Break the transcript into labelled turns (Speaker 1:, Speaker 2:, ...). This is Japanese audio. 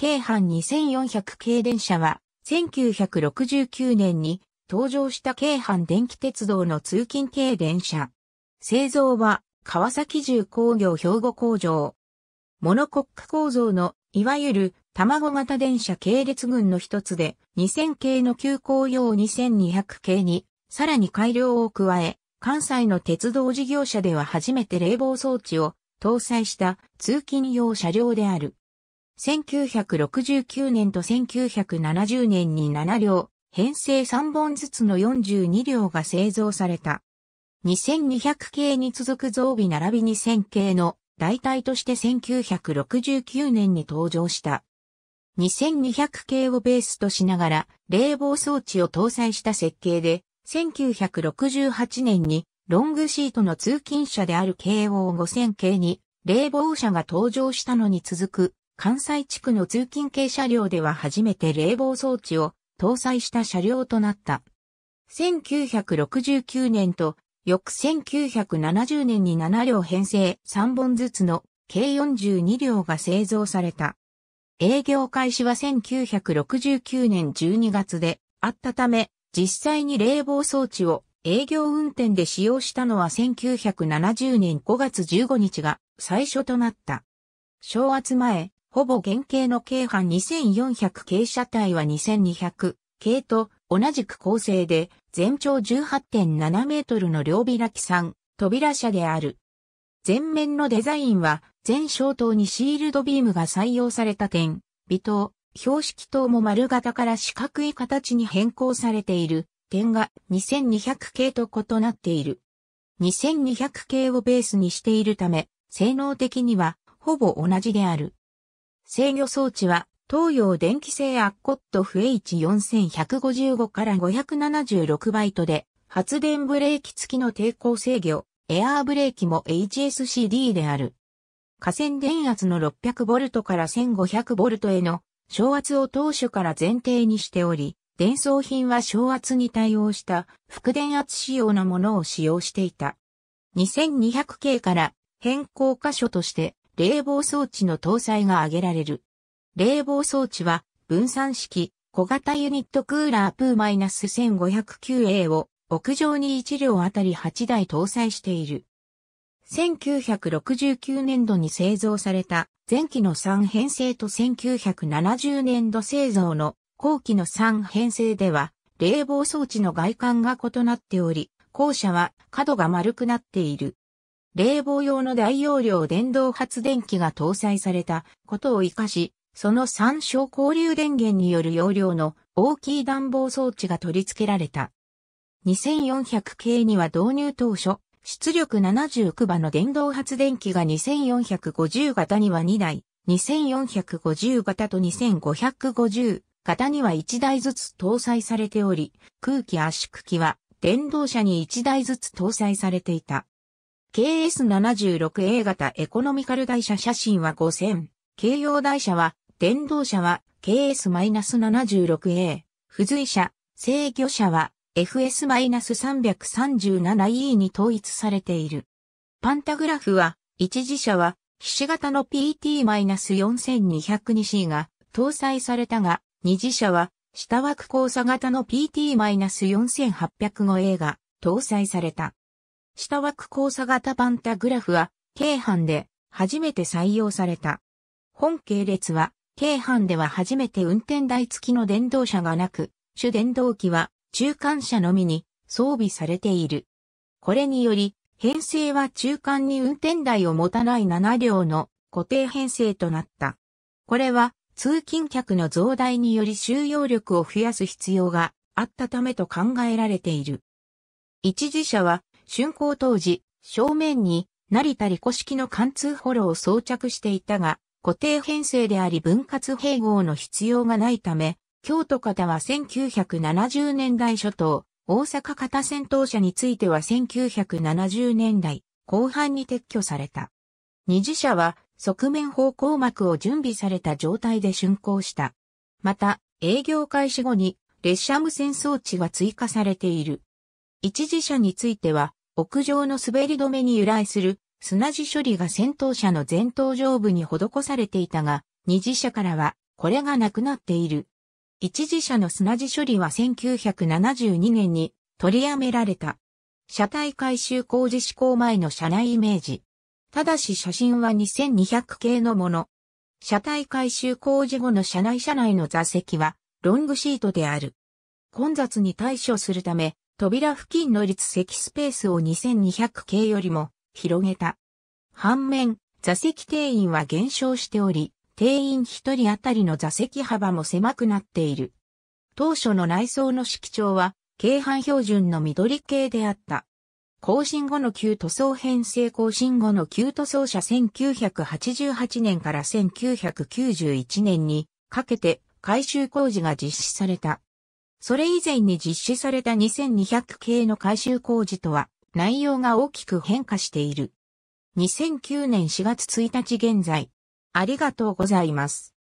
Speaker 1: 京阪2400系電車は、1969年に登場した京阪電気鉄道の通勤系電車。製造は、川崎重工業兵庫工場。モノコック構造の、いわゆる、卵型電車系列群の一つで、2000系の急行用2200系に、さらに改良を加え、関西の鉄道事業者では初めて冷房装置を搭載した通勤用車両である。1969年と1970年に7両、編成3本ずつの42両が製造された。2200系に続く増備並びに1000系の代替として1969年に登場した。2200系をベースとしながら冷房装置を搭載した設計で、1968年にロングシートの通勤車である KO5000 系に冷房車が登場したのに続く関西地区の通勤系車両では初めて冷房装置を搭載した車両となった。1969年と翌1970年に7両編成3本ずつの計42両が製造された。営業開始は1969年12月であったため、実際に冷房装置を営業運転で使用したのは1970年5月15日が最初となった。正月前、ほぼ原型の軽半2400系車体は2200系と同じく構成で全長18.7メートルの両開き3扉車である。前面のデザインは全小灯にシールドビームが採用された点、微灯、標識灯も丸型から四角い形に変更されている点が2200系と異なっている。2200系をベースにしているため、性能的にはほぼ同じである。制御装置は、東洋電気製アッコットフ H4155 から576バイトで、発電ブレーキ付きの抵抗制御、エアーブレーキも HSCD である。河川電圧の 600V から 1500V への小圧を当初から前提にしており、電装品は小圧に対応した副電圧仕様のものを使用していた。2200系から変更箇所として冷房装置の搭載が挙げられる。冷房装置は分散式小型ユニットクーラープー -1509A を屋上に1両あたり8台搭載している。1969年度に製造された前期の3編成と1970年度製造の後期の3編成では冷房装置の外観が異なっており、後者は角が丸くなっている。冷房用の大容量電動発電機が搭載されたことを活かし、その参照交流電源による容量の大きい暖房装置が取り付けられた。2400系には導入当初、出力79馬の電動発電機が2450型には2台、2450型と2550型には1台ずつ搭載されており、空気圧縮機は電動車に1台ずつ搭載されていた。KS76A 型エコノミカル台車写真は5000。軽用台車は、電動車は KS-76A。付随車、制御車は FS-337E に統一されている。パンタグラフは、一時車は、菱型の PT-4202C が搭載されたが、二次車は、下枠交差型の PT-4805A が搭載された。下枠交差型パンタグラフは、京阪で初めて採用された。本系列は、京阪では初めて運転台付きの電動車がなく、主電動機は中間車のみに装備されている。これにより、編成は中間に運転台を持たない7両の固定編成となった。これは通勤客の増大により収容力を増やす必要があったためと考えられている。一時車は竣工当時、正面に成田利古式の貫通ホロを装着していたが、固定編成であり分割併合の必要がないため、京都型は1970年代初頭、大阪型戦闘車については1970年代後半に撤去された。二次車は側面方向膜を準備された状態で竣工した。また、営業開始後に列車無線装置が追加されている。一次車については屋上の滑り止めに由来する砂地処理が先頭車の前頭上部に施されていたが、二次車からはこれがなくなっている。一次車の砂地処理は1972年に取りやめられた。車体改修工事施行前の車内イメージ。ただし写真は2200系のもの。車体改修工事後の車内車内の座席はロングシートである。混雑に対処するため、扉付近の立席スペースを 2200K よりも広げた。反面、座席定員は減少しており、定員1人あたりの座席幅も狭くなっている。当初の内装の色調は、軽半標準の緑系であった。更新後の旧塗装編成更新後の旧塗装車1988年から1991年にかけて改修工事が実施された。それ以前に実施された2200系の改修工事とは内容が大きく変化している。2009年4月1日現在。ありがとうございます。